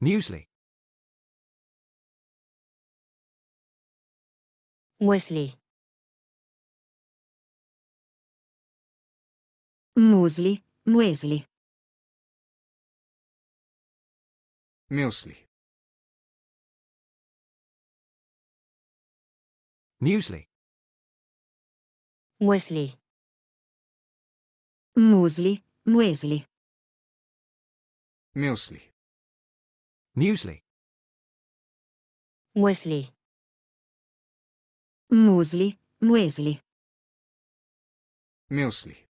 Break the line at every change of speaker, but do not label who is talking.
Muesli. Muesli. Muesli, muesli. Muesli. Muesli. Muesli. Muesli, muesli. Muesli. Muesli. Muesli. Muesli. Muesli. Muesli.